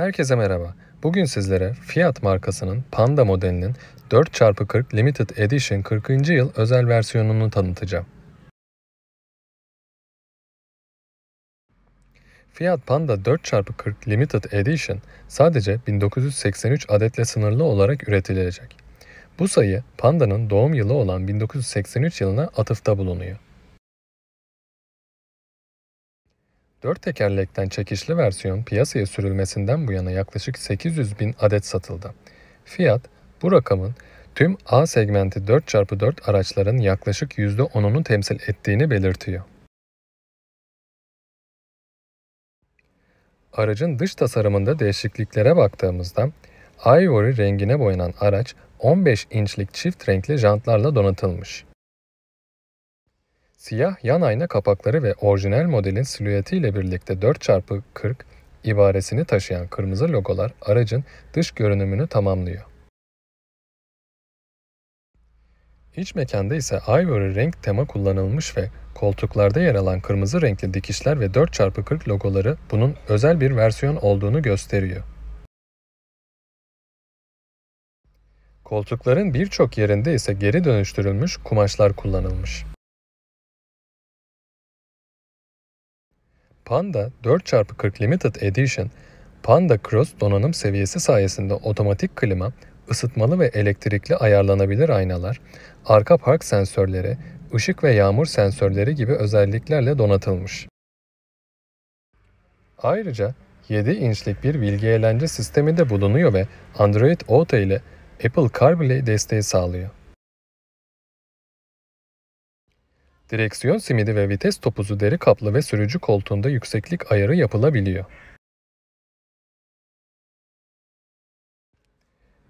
Herkese merhaba. Bugün sizlere Fiat markasının Panda modelinin 4x40 Limited Edition 40. yıl özel versiyonunu tanıtacağım. Fiat Panda 4x40 Limited Edition sadece 1983 adetle sınırlı olarak üretilecek. Bu sayı Panda'nın doğum yılı olan 1983 yılına atıfta bulunuyor. Dört tekerlekten çekişli versiyon piyasaya sürülmesinden bu yana yaklaşık 800 bin adet satıldı. Fiyat bu rakamın tüm A segmenti 4x4 araçların yaklaşık %10'unu temsil ettiğini belirtiyor. Aracın dış tasarımında değişikliklere baktığımızda ivory rengine boyanan araç 15 inçlik çift renkli jantlarla donatılmış. Siyah yan ayna kapakları ve orijinal modelin silüetiyle birlikte 4x40 ibaresini taşıyan kırmızı logolar aracın dış görünümünü tamamlıyor. İç mekanda ise ivory renk tema kullanılmış ve koltuklarda yer alan kırmızı renkli dikişler ve 4x40 logoları bunun özel bir versiyon olduğunu gösteriyor. Koltukların birçok yerinde ise geri dönüştürülmüş kumaşlar kullanılmış. Panda 4x40 Limited Edition Panda Cross donanım seviyesi sayesinde otomatik klima, ısıtmalı ve elektrikli ayarlanabilir aynalar, arka park sensörleri, ışık ve yağmur sensörleri gibi özelliklerle donatılmış. Ayrıca 7 inçlik bir bilgi eğlence sistemi de bulunuyor ve Android Auto ile Apple CarPlay desteği sağlıyor. Direksiyon simidi ve vites topuzu deri kaplı ve sürücü koltuğunda yükseklik ayarı yapılabiliyor.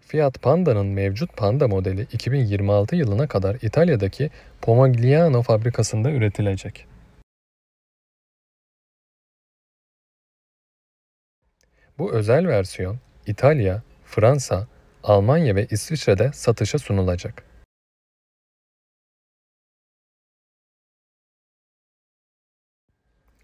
Fiat Panda'nın mevcut Panda modeli 2026 yılına kadar İtalya'daki Pomigliano fabrikasında üretilecek. Bu özel versiyon İtalya, Fransa, Almanya ve İsviçre'de satışa sunulacak.